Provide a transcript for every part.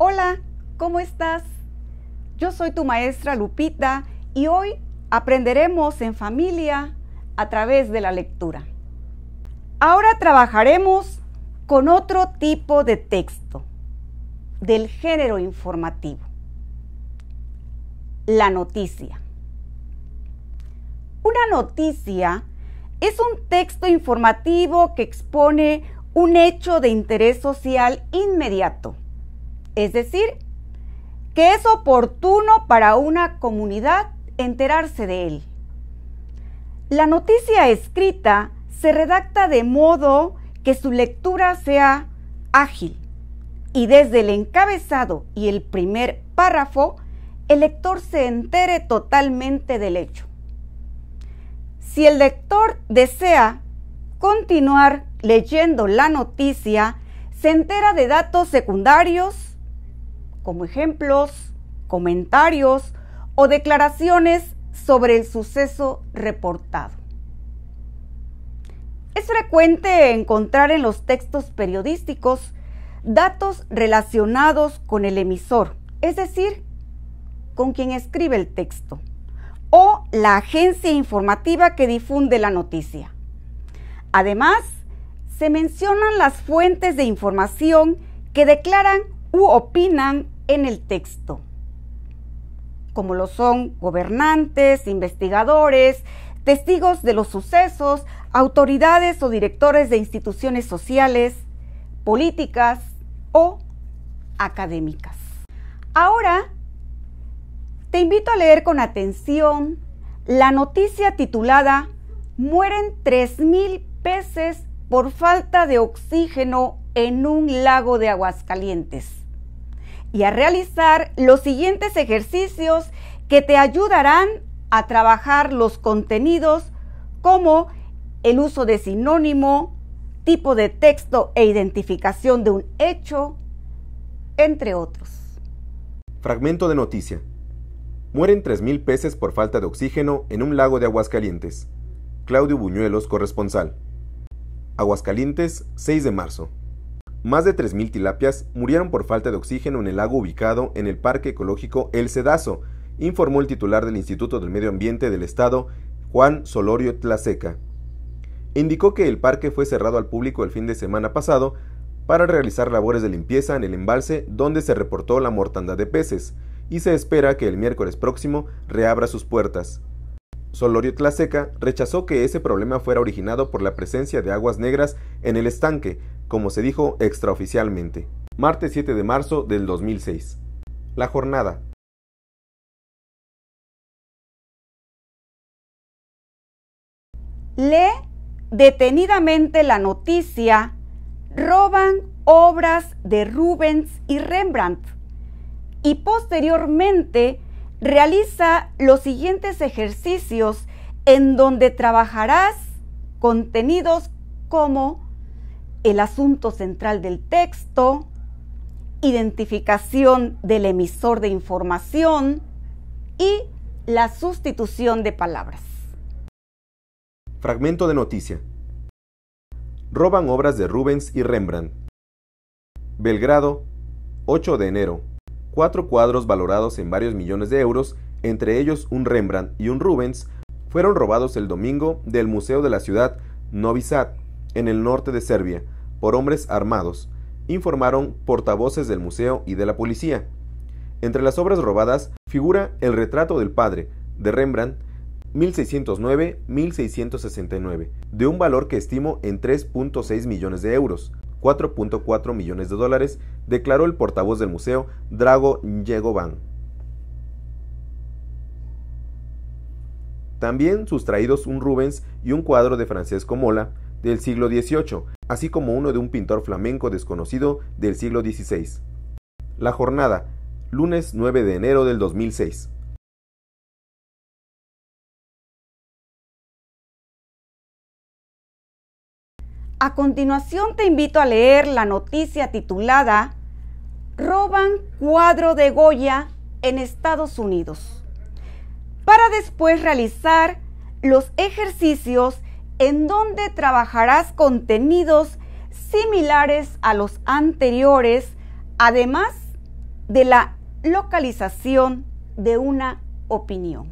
Hola, ¿cómo estás? Yo soy tu maestra Lupita y hoy aprenderemos en familia a través de la lectura. Ahora trabajaremos con otro tipo de texto del género informativo, la noticia. Una noticia es un texto informativo que expone un hecho de interés social inmediato es decir, que es oportuno para una comunidad enterarse de él. La noticia escrita se redacta de modo que su lectura sea ágil y desde el encabezado y el primer párrafo el lector se entere totalmente del hecho. Si el lector desea continuar leyendo la noticia, se entera de datos secundarios como ejemplos, comentarios o declaraciones sobre el suceso reportado. Es frecuente encontrar en los textos periodísticos datos relacionados con el emisor, es decir, con quien escribe el texto, o la agencia informativa que difunde la noticia. Además, se mencionan las fuentes de información que declaran u opinan en el texto, como lo son gobernantes, investigadores, testigos de los sucesos, autoridades o directores de instituciones sociales, políticas o académicas. Ahora, te invito a leer con atención la noticia titulada Mueren 3.000 peces por falta de oxígeno en un lago de Aguascalientes y a realizar los siguientes ejercicios que te ayudarán a trabajar los contenidos como el uso de sinónimo, tipo de texto e identificación de un hecho, entre otros. Fragmento de noticia. Mueren 3.000 peces por falta de oxígeno en un lago de Aguascalientes. Claudio Buñuelos, corresponsal. Aguascalientes, 6 de marzo. Más de 3.000 tilapias murieron por falta de oxígeno en el lago ubicado en el Parque Ecológico El Cedazo, informó el titular del Instituto del Medio Ambiente del Estado, Juan Solorio Tlaseca. Indicó que el parque fue cerrado al público el fin de semana pasado para realizar labores de limpieza en el embalse donde se reportó la mortandad de peces, y se espera que el miércoles próximo reabra sus puertas. Solorio Tlaseca rechazó que ese problema fuera originado por la presencia de aguas negras en el estanque, como se dijo extraoficialmente. Martes 7 de marzo del 2006. La jornada. Lee detenidamente la noticia. Roban obras de Rubens y Rembrandt. Y posteriormente realiza los siguientes ejercicios en donde trabajarás contenidos como el asunto central del texto, identificación del emisor de información y la sustitución de palabras. Fragmento de noticia. Roban obras de Rubens y Rembrandt. Belgrado, 8 de enero. Cuatro cuadros valorados en varios millones de euros, entre ellos un Rembrandt y un Rubens, fueron robados el domingo del Museo de la Ciudad Novi Sad, en el norte de Serbia por hombres armados, informaron portavoces del museo y de la policía. Entre las obras robadas figura el retrato del padre, de Rembrandt, 1609-1669, de un valor que estimo en 3.6 millones de euros, 4.4 millones de dólares, declaró el portavoz del museo, Drago Njegovan. También sustraídos un Rubens y un cuadro de Francesco Mola, del siglo XVIII, así como uno de un pintor flamenco desconocido del siglo XVI. La jornada, lunes 9 de enero del 2006. A continuación te invito a leer la noticia titulada Roban cuadro de Goya en Estados Unidos, para después realizar los ejercicios en donde trabajarás contenidos similares a los anteriores, además de la localización de una opinión.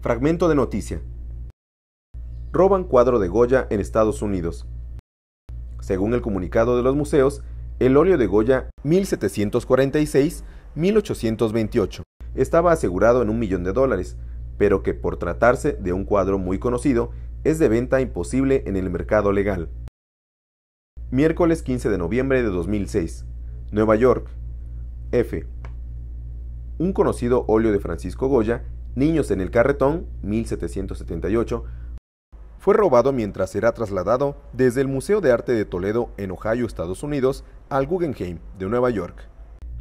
Fragmento de noticia. Roban cuadro de Goya en Estados Unidos. Según el comunicado de los museos, el óleo de Goya 1746-1828 estaba asegurado en un millón de dólares, pero que por tratarse de un cuadro muy conocido es de venta imposible en el mercado legal. Miércoles 15 de noviembre de 2006. Nueva York. F. Un conocido óleo de Francisco Goya, Niños en el Carretón, 1778, fue robado mientras era trasladado desde el Museo de Arte de Toledo en Ohio, Estados Unidos, al Guggenheim de Nueva York.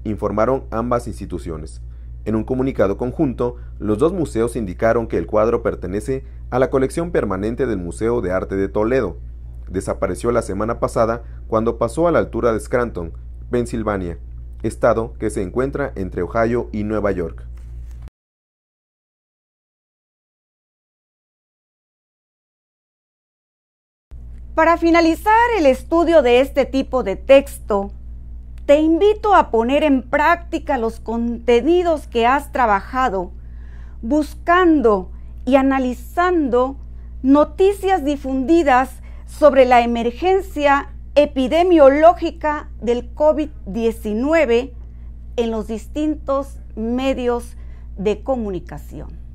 Informaron ambas instituciones. En un comunicado conjunto, los dos museos indicaron que el cuadro pertenece a la colección permanente del Museo de Arte de Toledo. Desapareció la semana pasada cuando pasó a la altura de Scranton, Pensilvania, estado que se encuentra entre Ohio y Nueva York. Para finalizar el estudio de este tipo de texto, te invito a poner en práctica los contenidos que has trabajado, buscando y analizando noticias difundidas sobre la emergencia epidemiológica del COVID-19 en los distintos medios de comunicación.